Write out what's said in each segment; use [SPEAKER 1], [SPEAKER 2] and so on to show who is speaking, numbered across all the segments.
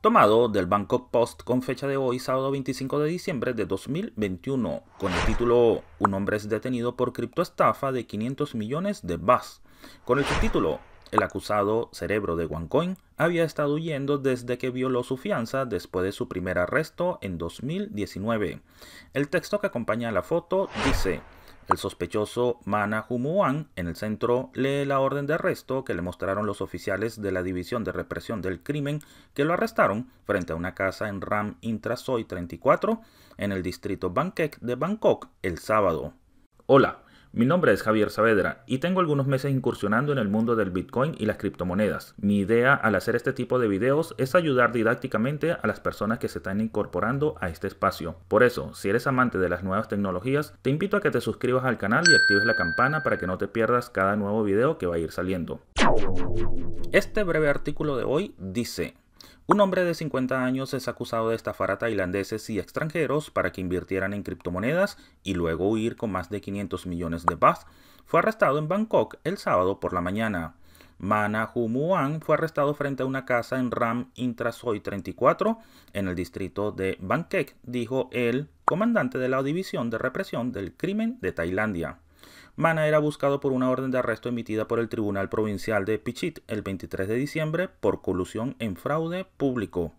[SPEAKER 1] tomado del Bangkok Post con fecha de hoy, sábado 25 de diciembre de 2021, con el título Un hombre es detenido por criptoestafa de 500 millones de BAS, con el subtítulo el acusado cerebro de OneCoin había estado huyendo desde que violó su fianza después de su primer arresto en 2019. El texto que acompaña a la foto dice, el sospechoso Mana Humuan en el centro lee la orden de arresto que le mostraron los oficiales de la División de Represión del Crimen que lo arrestaron frente a una casa en Ram Intrasoy 34 en el distrito Bangkok de Bangkok el sábado. Hola, mi nombre es Javier Saavedra y tengo algunos meses incursionando en el mundo del Bitcoin y las criptomonedas. Mi idea al hacer este tipo de videos es ayudar didácticamente a las personas que se están incorporando a este espacio. Por eso, si eres amante de las nuevas tecnologías, te invito a que te suscribas al canal y actives la campana para que no te pierdas cada nuevo video que va a ir saliendo. Este breve artículo de hoy dice... Un hombre de 50 años es acusado de estafar a tailandeses y extranjeros para que invirtieran en criptomonedas y luego huir con más de 500 millones de baht. Fue arrestado en Bangkok el sábado por la mañana. Mana Humuan fue arrestado frente a una casa en Ram Intrasoy 34 en el distrito de Bangkok, dijo el comandante de la División de Represión del Crimen de Tailandia. Mana era buscado por una orden de arresto emitida por el Tribunal Provincial de Pichit el 23 de diciembre por colusión en fraude público.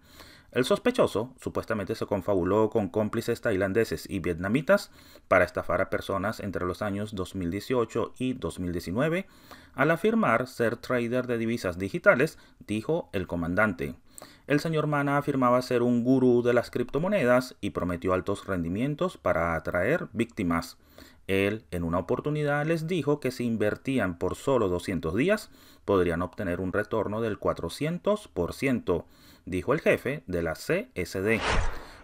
[SPEAKER 1] El sospechoso supuestamente se confabuló con cómplices tailandeses y vietnamitas para estafar a personas entre los años 2018 y 2019 al afirmar ser trader de divisas digitales, dijo el comandante. El señor Mana afirmaba ser un gurú de las criptomonedas y prometió altos rendimientos para atraer víctimas. Él en una oportunidad les dijo que si invertían por solo 200 días, podrían obtener un retorno del 400%, dijo el jefe de la CSD.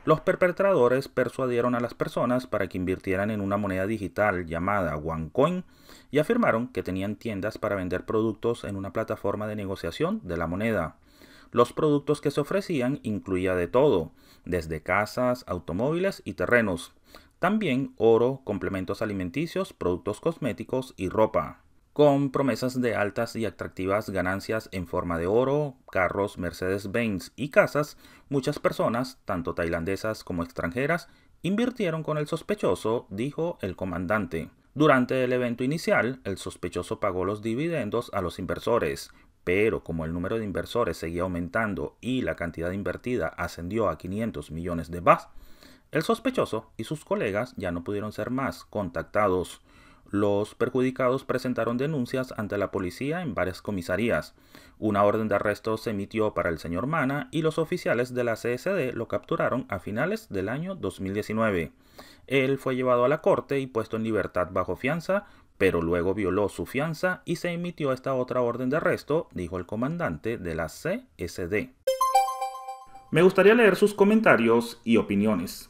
[SPEAKER 1] Los perpetradores persuadieron a las personas para que invirtieran en una moneda digital llamada OneCoin y afirmaron que tenían tiendas para vender productos en una plataforma de negociación de la moneda. Los productos que se ofrecían incluía de todo, desde casas, automóviles y terrenos. También oro, complementos alimenticios, productos cosméticos y ropa con promesas de altas y atractivas ganancias en forma de oro, carros, Mercedes-Benz y casas, muchas personas, tanto tailandesas como extranjeras, invirtieron con el sospechoso, dijo el comandante. Durante el evento inicial, el sospechoso pagó los dividendos a los inversores, pero como el número de inversores seguía aumentando y la cantidad invertida ascendió a 500 millones de baht el sospechoso y sus colegas ya no pudieron ser más contactados. Los perjudicados presentaron denuncias ante la policía en varias comisarías. Una orden de arresto se emitió para el señor Mana y los oficiales de la CSD lo capturaron a finales del año 2019. Él fue llevado a la corte y puesto en libertad bajo fianza, pero luego violó su fianza y se emitió esta otra orden de arresto, dijo el comandante de la CSD. Me gustaría leer sus comentarios y opiniones.